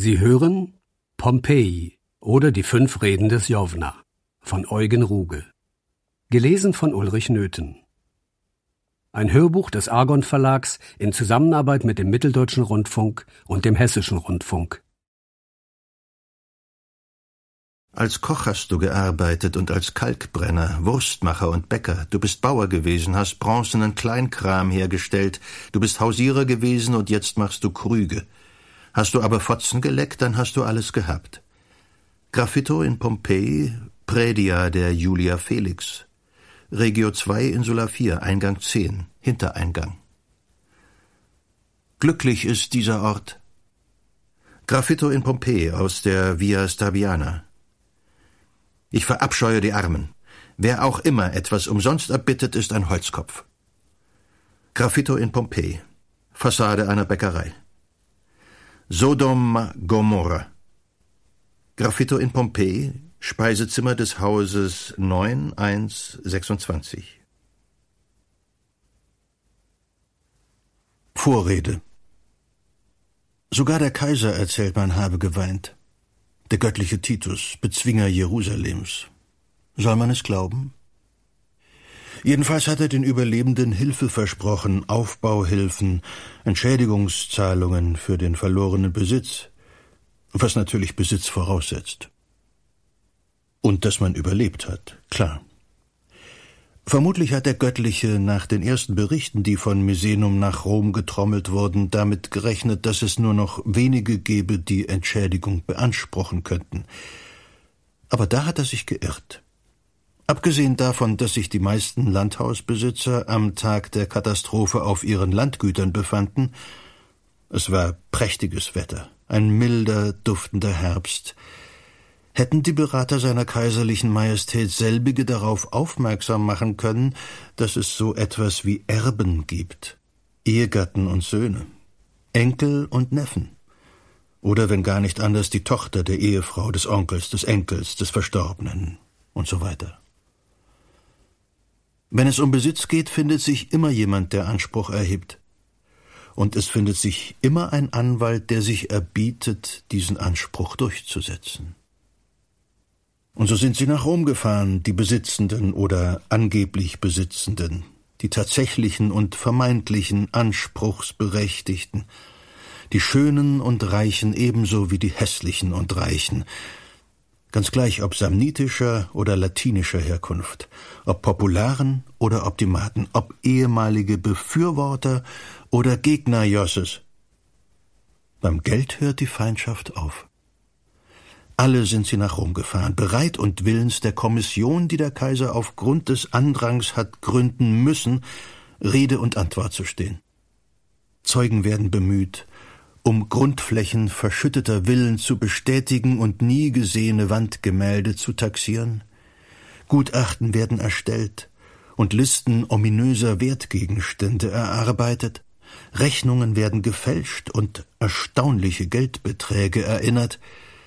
Sie hören Pompeji oder die fünf Reden des Jovna von Eugen Ruge. Gelesen von Ulrich Nöthen. Ein Hörbuch des Argon Verlags in Zusammenarbeit mit dem Mitteldeutschen Rundfunk und dem Hessischen Rundfunk. Als Koch hast du gearbeitet und als Kalkbrenner, Wurstmacher und Bäcker. Du bist Bauer gewesen, hast bronzenen Kleinkram hergestellt. Du bist Hausierer gewesen und jetzt machst du Krüge. Hast du aber Fotzen geleckt, dann hast du alles gehabt. Graffito in Pompeji, Predia der Julia Felix. Regio 2, Insula 4, Eingang 10, Hintereingang. Glücklich ist dieser Ort. Graffito in Pompeji aus der Via Stabiana. Ich verabscheue die Armen. Wer auch immer etwas umsonst erbittet, ist ein Holzkopf. Graffito in Pompeji. Fassade einer Bäckerei. Sodom Gomorra. Graffito in Pompeji, Speisezimmer des Hauses 9126. Vorrede. Sogar der Kaiser erzählt, man habe geweint. Der göttliche Titus, Bezwinger Jerusalems. Soll man es glauben? Jedenfalls hat er den Überlebenden Hilfe versprochen, Aufbauhilfen, Entschädigungszahlungen für den verlorenen Besitz, was natürlich Besitz voraussetzt. Und dass man überlebt hat, klar. Vermutlich hat der Göttliche nach den ersten Berichten, die von Misenum nach Rom getrommelt wurden, damit gerechnet, dass es nur noch wenige gebe, die Entschädigung beanspruchen könnten. Aber da hat er sich geirrt. Abgesehen davon, dass sich die meisten Landhausbesitzer am Tag der Katastrophe auf ihren Landgütern befanden, es war prächtiges Wetter, ein milder, duftender Herbst. Hätten die Berater seiner kaiserlichen Majestät selbige darauf aufmerksam machen können, dass es so etwas wie Erben gibt, Ehegatten und Söhne, Enkel und Neffen, oder wenn gar nicht anders die Tochter der Ehefrau des Onkels, des Enkels, des Verstorbenen und so weiter. Wenn es um Besitz geht, findet sich immer jemand, der Anspruch erhebt. Und es findet sich immer ein Anwalt, der sich erbietet, diesen Anspruch durchzusetzen. Und so sind sie nach Rom gefahren, die Besitzenden oder angeblich Besitzenden, die tatsächlichen und vermeintlichen Anspruchsberechtigten, die Schönen und Reichen ebenso wie die Hässlichen und Reichen, Ganz gleich, ob samnitischer oder latinischer Herkunft, ob Popularen oder Optimaten, ob ehemalige Befürworter oder Gegner Josses. Beim Geld hört die Feindschaft auf. Alle sind sie nach Rom gefahren, bereit und willens der Kommission, die der Kaiser aufgrund des Andrangs hat gründen müssen, Rede und Antwort zu stehen. Zeugen werden bemüht, um Grundflächen verschütteter Villen zu bestätigen und nie gesehene Wandgemälde zu taxieren? Gutachten werden erstellt und Listen ominöser Wertgegenstände erarbeitet, Rechnungen werden gefälscht und erstaunliche Geldbeträge erinnert,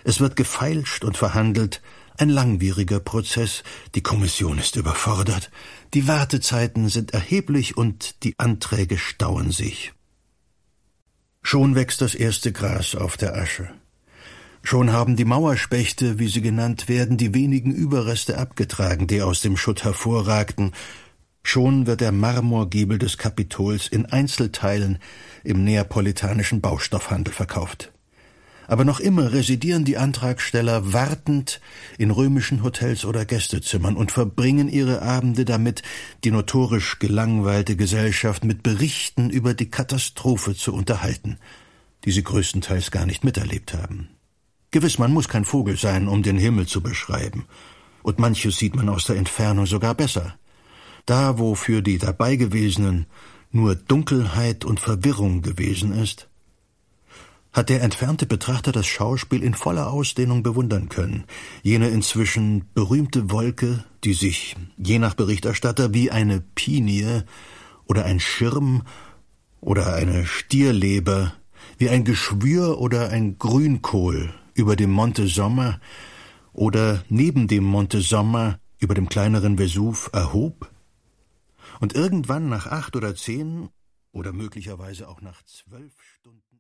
es wird gefeilscht und verhandelt, ein langwieriger Prozess, die Kommission ist überfordert, die Wartezeiten sind erheblich und die Anträge stauen sich. Schon wächst das erste Gras auf der Asche. Schon haben die Mauerspechte, wie sie genannt werden, die wenigen Überreste abgetragen, die aus dem Schutt hervorragten. Schon wird der Marmorgiebel des Kapitols in Einzelteilen im neapolitanischen Baustoffhandel verkauft. Aber noch immer residieren die Antragsteller wartend in römischen Hotels oder Gästezimmern und verbringen ihre Abende damit, die notorisch gelangweilte Gesellschaft mit Berichten über die Katastrophe zu unterhalten, die sie größtenteils gar nicht miterlebt haben. Gewiss, man muss kein Vogel sein, um den Himmel zu beschreiben. Und manches sieht man aus der Entfernung sogar besser. Da, wo für die Dabeigewesenen nur Dunkelheit und Verwirrung gewesen ist, hat der entfernte Betrachter das Schauspiel in voller Ausdehnung bewundern können, jene inzwischen berühmte Wolke, die sich, je nach Berichterstatter, wie eine Pinie oder ein Schirm oder eine Stierleber, wie ein Geschwür oder ein Grünkohl über dem Monte Sommer oder neben dem Monte Sommer über dem kleineren Vesuv erhob und irgendwann nach acht oder zehn oder möglicherweise auch nach zwölf Stunden